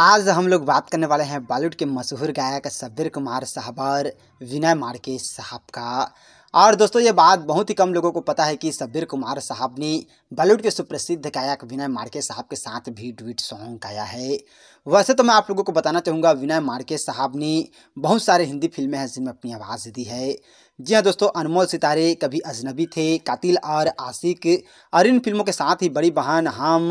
आज हम लोग बात करने वाले हैं बॉलीवुड के मशहूर गायक सब्बीर कुमार साहब और विनय मार्के साहब का और दोस्तों ये बात बहुत ही कम लोगों को पता है कि सब्बीर कुमार साहब ने बॉलीवुड के सुप्रसिद्ध गायक विनय मार्के साहब के साथ भी ट्वीट सॉन्ग गाया है वैसे तो मैं आप लोगों को बताना चाहूँगा विनय मार्के साहब ने बहुत सारे हिंदी फिल्में हैं जिनमें अपनी आवाज़ दी है जी हाँ दोस्तों अनमोल सितारे कभी अजनबी थे कातिल और आशिक और इन फिल्मों के साथ ही बड़ी बहन हम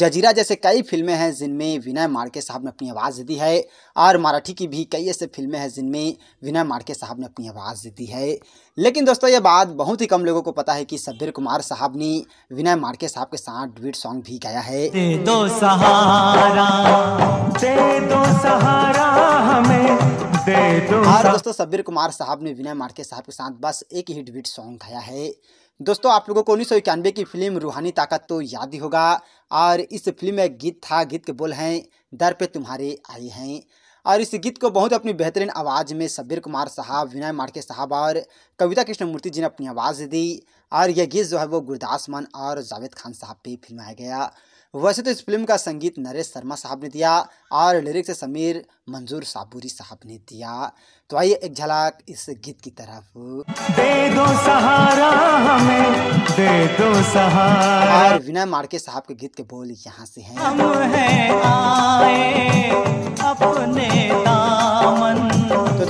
जजीरा जैसे कई फिल्में हैं जिनमें विनय मार्के साहब ने अपनी आवाज़ दी है और मराठी की भी कई ऐसे फिल्में हैं जिनमें विनय मार्के साहब ने अपनी आवाज़ दी है लेकिन दोस्तों ये बात बहुत ही कम लोगों को पता है कि सब्बीर कुमार साहब ने विनय मार्के साहब के साथ ड्वीट सॉन्ग भी गाया है दे दो सहारा, दे दो सहारा। और हाँ, तो दोस्तों सब्बीर कुमार साहब ने विनय मार्के साहब के साथ बस एक ही डिबेट सॉन्ग गाया है दोस्तों आप लोगों को उन्नीस सौ इक्यानवे की फिल्म रूहानी ताकत तो याद ही होगा और इस फिल्म में गीत था गीत के बोल हैं दर पे तुम्हारे आए हैं और इस गीत को बहुत अपनी बेहतरीन आवाज़ में सब्बीर कुमार साहब विनय मार्के साहब और कविता कृष्णमूर्ति जी ने अपनी आवाज़ दी और यह गीत जो है वो गुरदास मान और जावेद खान साहब पे फिल्माया गया वैसे तो इस फिल्म का संगीत नरेश शर्मा साहब ने दिया और लिरिक्स समीर मंजूर साबुरी साहब ने दिया तो आइए एक झलक इस गीत की तरफ दे दो सहारा हमें दे दो सहारा और विनय मार्के साहब के गीत के बोल यहाँ से हैं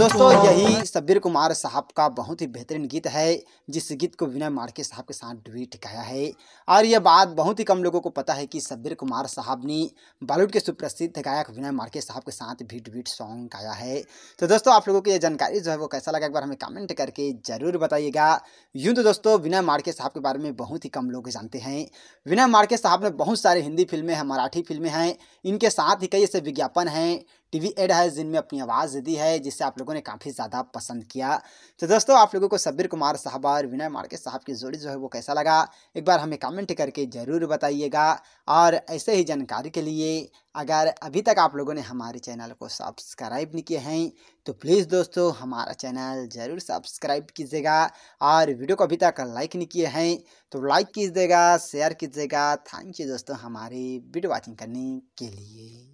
दोस्तों यही हाँ। सब्बीर कुमार साहब का बहुत ही बेहतरीन गीत है जिस गीत को विनय मार्के साहब के साथ ट्वीट गाया है और यह बात बहुत ही कम लोगों को पता है कि सब्बीर कुमार साहब ने बॉलीवुड के सुप्रसिद्ध गायक विनय मार्के साहब के साथ भी ट्वीट सॉन्ग गाया है तो दोस्तों आप लोगों को यह जानकारी जो है वो कैसा लगा एक बार हमें कमेंट करके ज़रूर बताइएगा यूँ तो दोस्तों विनय मार्के साहब के बारे में बहुत ही कम लोग जानते हैं विनय मार्के साहब ने बहुत सारी हिंदी फिल्में हैं मराठी फिल्में हैं इनके साथ ही कई ऐसे विज्ञापन हैं टीवी एड है जिनमें अपनी आवाज़ दी है जिसे आप लोगों ने काफ़ी ज़्यादा पसंद किया तो दोस्तों आप लोगों को सब्बीर कुमार साहब और विनय मार्के साहब की जोड़ी जो है वो कैसा लगा एक बार हमें कमेंट करके ज़रूर बताइएगा और ऐसे ही जानकारी के लिए अगर अभी तक आप लोगों ने हमारे चैनल को सब्सक्राइब नहीं किए हैं तो प्लीज़ दोस्तों हमारा चैनल ज़रूर सब्सक्राइब कीजिएगा और वीडियो को अभी तक लाइक नहीं किए हैं तो लाइक कीजिएगा शेयर कीजिएगा थैंक यू दोस्तों हमारी वीडियो वॉचिंग करने के लिए